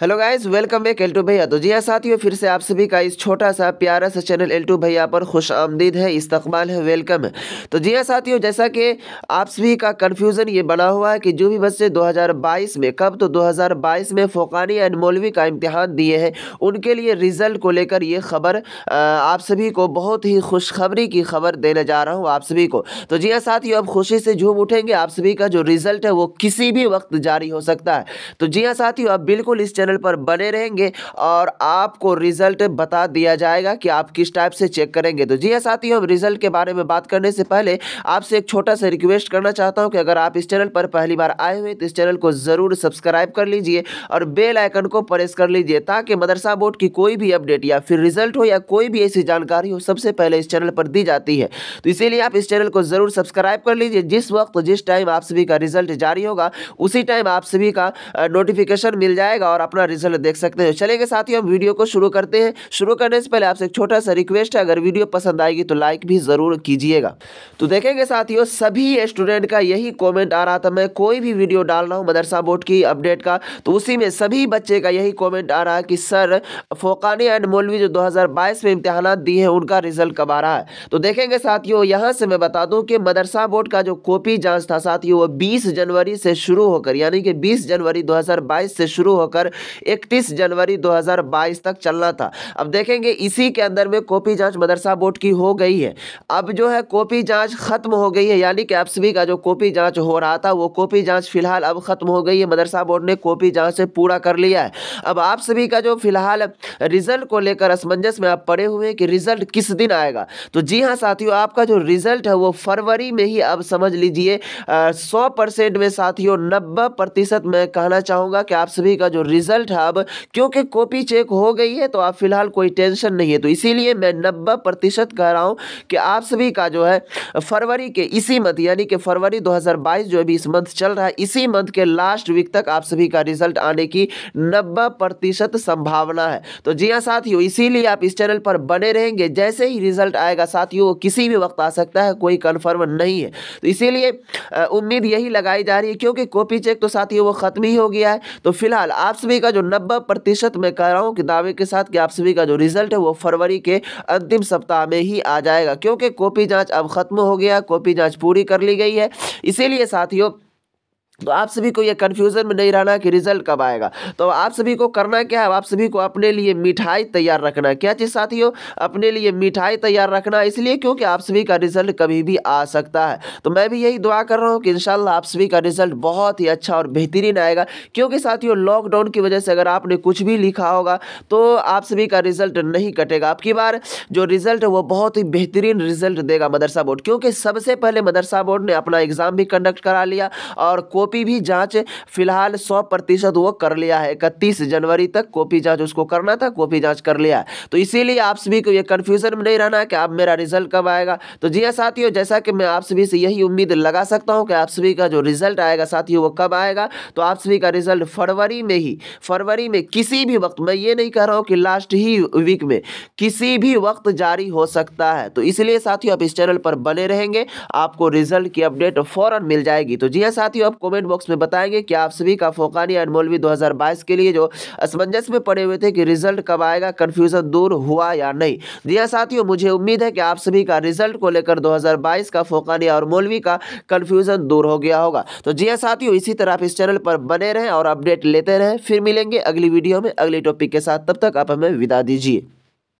hello guys welcome back एल टू भैया तो जी हाँ साथियों फिर से आप सभी का इस छोटा सा प्यारा सा चैनल एल टू भैया पर खुश आमदीद है इस्तकबाल है वेलकम है तो जी हाँ साथियों जैसा कि आप सभी का कन्फ्यूज़न ये बना हुआ है कि जो भी बच्चे 2022 में कब तो 2022 में फ़ोकानी एंड मौलवी का इम्तहान दिए हैं उनके लिए रिज़ल्ट को लेकर ये खबर आप सभी को बहुत ही खुशखबरी की खबर देने जा रहा हूँ आप सभी को तो जी हाँ साथियों अब खुशी से झूम उठेंगे आप सभी का जो रिज़ल्ट है वो किसी भी वक्त जारी हो सकता है तो जी हाँ साथियों अब बिल्कुल इस चैनल चैनल पर बने रहेंगे और आपको रिजल्ट बता दिया जाएगा कि आप किस टाइप से चेक करेंगे तो जी हाँ साथियों हम रिजल्ट के बारे में बात करने से पहले आपसे एक छोटा सा रिक्वेस्ट करना चाहता हूँ कि अगर आप इस चैनल पर पहली बार आए हुए तो इस चैनल को ज़रूर सब्सक्राइब कर लीजिए और बेल आइकन को प्रेस कर लीजिए ताकि मदरसा बोर्ड की कोई भी अपडेट या फिर रिजल्ट हो या कोई भी ऐसी जानकारी हो सबसे पहले इस चैनल पर दी जाती है तो इसीलिए आप इस चैनल को ज़रूर सब्सक्राइब कर लीजिए जिस वक्त जिस टाइम आप सभी का रिजल्ट जारी होगा उसी टाइम आप सभी का नोटिफिकेशन मिल जाएगा और आप अपना रिजल्ट देख सकते हैं चलेंगे साथियों हम वीडियो को शुरू करते हैं शुरू करने से पहले आपसे एक छोटा सा रिक्वेस्ट है अगर वीडियो पसंद आएगी तो लाइक भी ज़रूर कीजिएगा तो देखेंगे साथियों सभी स्टूडेंट का यही कॉमेंट आ रहा था मैं कोई भी वीडियो डाल रहा हूँ मदरसा बोर्ड की अपडेट का तो उसी में सभी बच्चे का यही कॉमेंट आ रहा है कि सर फोकानी एंड मौलवी जो 2022 में इम्तहान दिए हैं उनका रिजल्ट कब आ रहा है तो देखेंगे साथियों यहाँ से मैं बता दूँ कि मदरसा बोर्ड का जो कॉपी जाँच था साथियों वो बीस जनवरी से शुरू होकर यानी कि बीस जनवरी दो से शुरू होकर इकतीस जनवरी 2022 तक चलना था अब देखेंगे इसी के अंदर में कॉपी जांच मदरसा बोर्ड की हो गई है अब जो है कॉपी जांच ख़त्म हो गई है यानी कि आप सभी का जो कॉपी जांच हो रहा था वो कॉपी जांच फिलहाल अब ख़त्म हो गई है मदरसा बोर्ड ने कॉपी जाँच पूरा कर लिया है अब आप सभी का जो फिलहाल रिजल्ट को लेकर असमंजस में आप पड़े हुए हैं कि रिजल्ट किस दिन आएगा तो जी हाँ साथियों आपका जो रिजल्ट है वो फरवरी में ही अब समझ लीजिए सौ परसेंट में साथियों नब्बे प्रतिशत मैं कहना चाहूँगा कि आप सभी का जो रिजल्ट रिजल्ट अब क्योंकि कॉपी चेक हो गई है तो आप फिलहाल कोई टेंशन नहीं है तो इसीलिए मैं नब्बे प्रतिशत कह रहा हूँ कि आप सभी का जो है फरवरी के इसी मंथ यानी कि फरवरी 2022 जो अभी इस मंथ चल रहा है इसी मंथ के लास्ट वीक तक आप सभी का रिजल्ट आने की नब्बे प्रतिशत संभावना है तो जी हाँ साथियों इसीलिए आप इस चैनल पर बने रहेंगे जैसे ही रिजल्ट आएगा साथियों किसी भी वक्त आ सकता है कोई कन्फर्म नहीं है तो इसीलिए उम्मीद यही लगाई जा रही है क्योंकि कॉपी चेक तो साथियों वो ख़त्म ही हो गया है तो फिलहाल आप सभी का जो नब्बे प्रतिशत मैं कह रहा हूँ कि दावे के साथ कि आप सभी का जो रिजल्ट है वो फरवरी के अंतिम सप्ताह में ही आ जाएगा क्योंकि कॉपी जांच अब ख़त्म हो गया कॉपी जांच पूरी कर ली गई है इसीलिए साथियों तो आप सभी को ये कन्फ्यूज़न में नहीं रहना कि रिजल्ट कब आएगा तो आप सभी को करना क्या है आप सभी को अपने लिए मिठाई तैयार रखना क्या चीज़ साथियों अपने लिए मिठाई तैयार रखना इसलिए क्योंकि आप सभी का रिजल्ट कभी भी आ सकता है तो मैं भी यही दुआ कर रहा हूँ कि इन आप सभी का रिजल्ट बहुत ही अच्छा और बेहतरीन आएगा क्योंकि साथियों लॉकडाउन की वजह से अगर आपने कुछ भी लिखा होगा तो आप सभी का रिजल्ट नहीं कटेगा आपकी बार जो रिजल्ट है वो बहुत ही बेहतरीन रिजल्ट देगा मदरसा बोर्ड क्योंकि सबसे पहले मदरसा बोर्ड ने अपना एग्ज़ाम भी कंडक्ट करा लिया और कॉपी भी जांच फिलहाल 100 प्रतिशत वो कर लिया है इकतीस जनवरी तक कॉपी जांच उसको करना था कॉपी जांच कर लिया है तो इसीलिए आप सभी को ये कन्फ्यूज़न में नहीं रहना है कि अब मेरा रिजल्ट कब आएगा तो जी हाँ साथियों जैसा कि मैं आप सभी से यही उम्मीद लगा सकता हूँ कि आप सभी का जो रिजल्ट आएगा साथियों वो कब आएगा तो आप सभी का रिजल्ट फरवरी में ही फरवरी में किसी भी वक्त मैं ये नहीं कह रहा हूँ कि लास्ट ही वीक में किसी भी वक्त जारी हो सकता है तो इसलिए साथियों आप इस चैनल पर बने रहेंगे आपको रिजल्ट की अपडेट फ़ौरन मिल जाएगी तो जी हाँ साथियों आप कॉमेंट कमेंट बॉक्स में बताएंगे कि आप सभी का फोकानी एंड मौलवी दो के लिए जो असमंजस में पड़े हुए थे कि रिजल्ट कब आएगा कन्फ्यूजन दूर हुआ या नहीं दिया साथियों मुझे उम्मीद है कि आप सभी का रिजल्ट को लेकर दो का फोकानी और मौलवी का कन्फ्यूजन दूर हो गया होगा तो जी हाँ साथियों इसी तरह आप इस चैनल पर बने रहें और अपडेट लेते रहें फिर मिलेंगे अगली वीडियो में अगले टॉपिक के साथ तब तक आप हमें विदा दीजिए